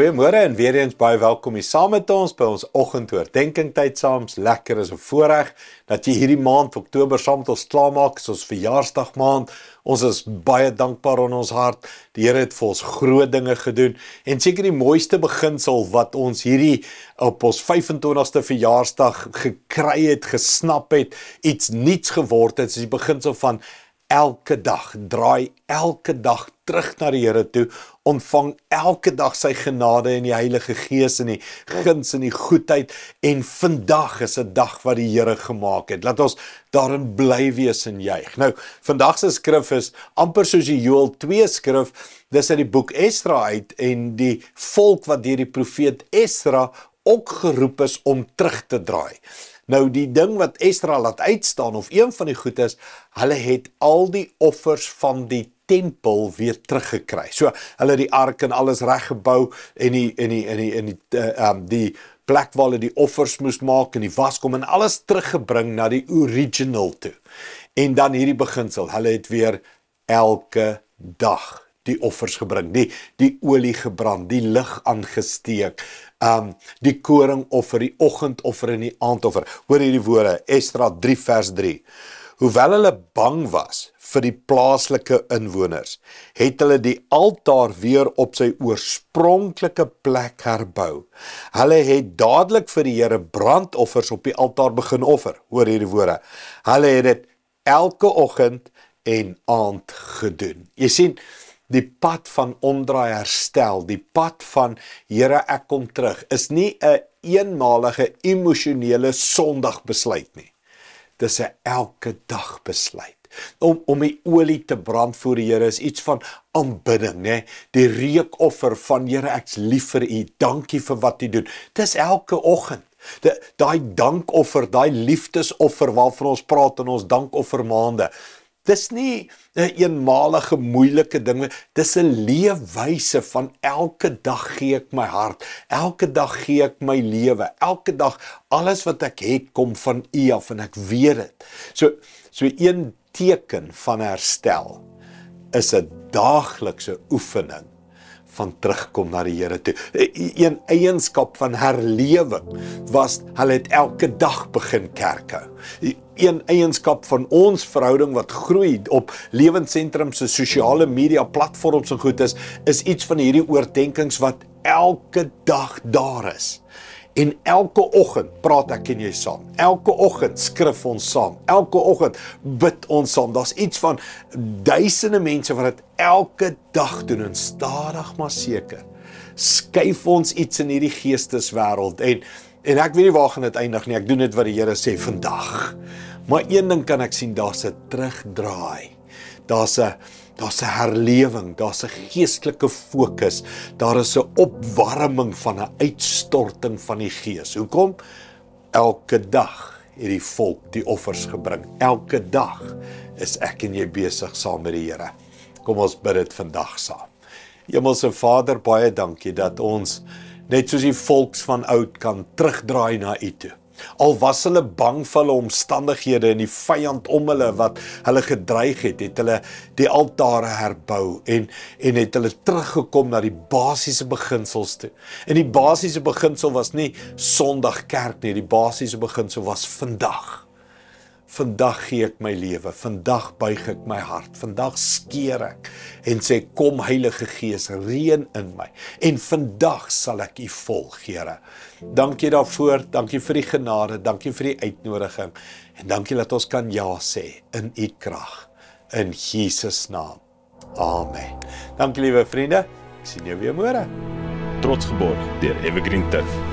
Goeiemôre en weer eens baie welkom hier saam met ons by ons oggendoordenkings tyd saam. Lekker is 'n voorreg dat jy hierdie maand Oktober saam met ons klaar maak as ons verjaarsdag maand. Ons is baie dankbaar in ons hart. Die Here het vir ons groot dinge gedoen en seker die mooiste beginsel wat ons hierdie op ons 25ste verjaarsdag gekry het, gesnap het, iets nuuts geword het, is die beginsel van elke dag draai elke dag terug na die Here toe. Ontvang elke dag sy genade en die Heilige Gees en die guns en die goedheid en vandag is 'n dag wat die Here gemaak het. Laat ons daarin bly wees en juig. Nou, vandag se skrif is amper soos die Joël 2 skrif. Dis uit die boek Esdra uit en die volk wat deur die profeet Esdra ook geroep is om terug te draai. Nou die ding wat Esdra laat uitstaan of een van die goed is, hulle het al die offers van die tempel weer teruggekry. So hulle het die ark en alles reggebou en die en die en die en die eh, ehm uh, die plek waar hulle die offers moes maak en die waskom en alles teruggebring na die original toe. En dan hierdie beginsel, hulle het weer elke dag die offers gebring, die die olie gebrand, die lig aangesteek. Um die koringoffer, die oggendoffer en die aandoffer. Hoor hierdie woorde, Esdra 3 vers 3. Hoewel hulle bang was vir die plaaslike inwoners, het hulle die altaar weer op sy oorspronklike plek herbou. Hulle het dadelik vir die Here brandoffers op die altaar begin offer. Hoor hierdie woorde. Hulle het dit elke oggend en aand gedoen. Jy sien, die pad van omdraai herstel, die pad van Here ek kom terug is nie 'n eenmalige emosionele sondag besluit nie. Dis 'n elke dag besluit om om die olie te brand voor die Here is iets van aanbidding nê die reukoffer van Here ek's lief vir u dankie vir wat u doen dis elke oggend daai dankoffer daai liefdesoffer waarvan ons praat in ons dankoffer maande Dis nie 'n eenmalige moeilike ding nie. Dis 'n leefwyse van elke dag gee ek my hart. Elke dag gee ek my lewe. Elke dag alles wat ek het kom van U af en ek weet dit. So so een teken van herstel is 'n daaglikse oefening van terugkom na die Here toe. E, e, een eienskap van herlewing was hulle het elke dag begin kerke. E, een eienskap van ons verhouding wat groei op lewensentrum se sosiale media platforms en goed is, is iets van hierdie oordeenkings wat elke dag daar is. En elke oggend praat ek en jy saam. Elke oggend skryf ons saam. Elke oggend bid ons saam. Daar's iets van duisende mense wat dit elke dag doen en stadig maar seker skuif ons iets in hierdie geesteswêreld en en ek weet nie waar gaan dit eindig nie. Ek doen dit wat die Here sê vandag. Maar een ding kan ek sien, daar's 'n terugdraai. Daar's 'n daar's 'n herlewing, daar's 'n geestelike fokus, daar is 'n opwarming van 'n uitstorting van die gees. Hoekom? Elke dag het die volk die offers gebring. Elke dag is ek en jy besig saam met die Here. Kom ons bid dit vandag saam. Hemelse Vader, baie dankie dat ons net soos die volks van oud kan terugdraai na U toe. Al was hulle bang vir hulle omstandighede en die vyand om hulle wat hulle gedreig het, het hulle die altare herbou en en het hulle teruggekom na die basiese beginsels toe. En die basiese beginsel was nie Sondag kerk nie, die basiese beginsel was vandag. Vandag gee ek my lewe. Vandag buig ek my hart. Vandag skeer ek en sê kom Heilige Gees, reën in my. En vandag sal ek U volg, Here. Dankie daarvoor. Dankie vir die genade. Dankie vir die uitnodiging. En dankie dat ons kan ja sê in U krag in Jesus naam. Amen. Dankie liewe vriende. Ek sien jou weer môre. Trots geborg deur Evergreen Tuff.